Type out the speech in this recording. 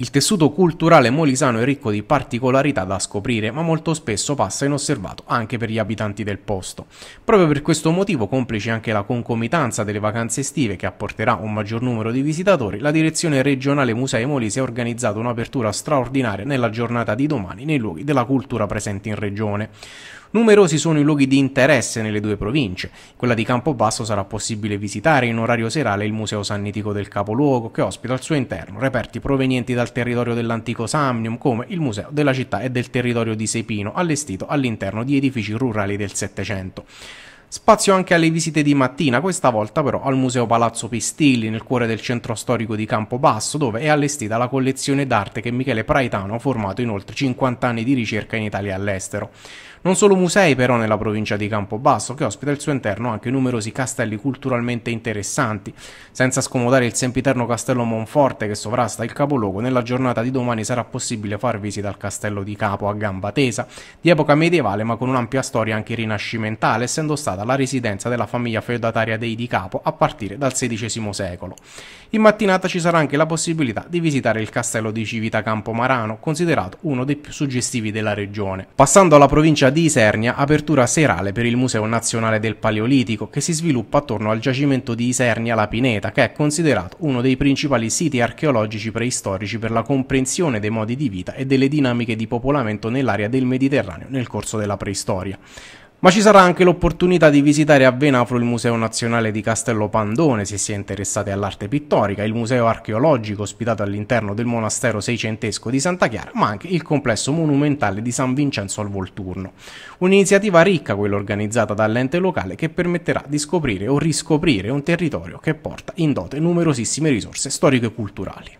Il tessuto culturale molisano è ricco di particolarità da scoprire, ma molto spesso passa inosservato anche per gli abitanti del posto. Proprio per questo motivo, complice anche la concomitanza delle vacanze estive che apporterà un maggior numero di visitatori, la direzione regionale Musei Molise ha organizzato un'apertura straordinaria nella giornata di domani nei luoghi della cultura presenti in regione. Numerosi sono i luoghi di interesse nelle due province. Quella di Campobasso sarà possibile visitare in orario serale il Museo Sannitico del Capoluogo, che ospita al suo interno reperti provenienti dal al territorio dell'antico Samnium come il museo della città e del territorio di Sepino, allestito all'interno di edifici rurali del Settecento. Spazio anche alle visite di mattina, questa volta però al Museo Palazzo Pistilli, nel cuore del centro storico di Campobasso, dove è allestita la collezione d'arte che Michele Praetano ha formato in oltre 50 anni di ricerca in Italia e all'estero. Non solo musei però nella provincia di Campobasso, che ospita al suo interno anche numerosi castelli culturalmente interessanti, senza scomodare il sempiterno castello Monforte che sovrasta il capoluogo, nella giornata di domani sarà possibile far visita al castello di Capo a gamba tesa, di epoca medievale ma con un'ampia storia anche rinascimentale, essendo stata la residenza della famiglia feudataria dei di Capo a partire dal XVI secolo. In mattinata ci sarà anche la possibilità di visitare il castello di Civita Campomarano, considerato uno dei più suggestivi della regione. Passando alla provincia di Isernia apertura serale per il Museo Nazionale del Paleolitico che si sviluppa attorno al giacimento di Isernia La Pineta che è considerato uno dei principali siti archeologici preistorici per la comprensione dei modi di vita e delle dinamiche di popolamento nell'area del Mediterraneo nel corso della preistoria. Ma ci sarà anche l'opportunità di visitare a Venafro il Museo Nazionale di Castello Pandone se si è interessati all'arte pittorica, il museo archeologico ospitato all'interno del monastero seicentesco di Santa Chiara, ma anche il complesso monumentale di San Vincenzo al Volturno. Un'iniziativa ricca quella organizzata dall'ente locale che permetterà di scoprire o riscoprire un territorio che porta in dote numerosissime risorse storiche e culturali.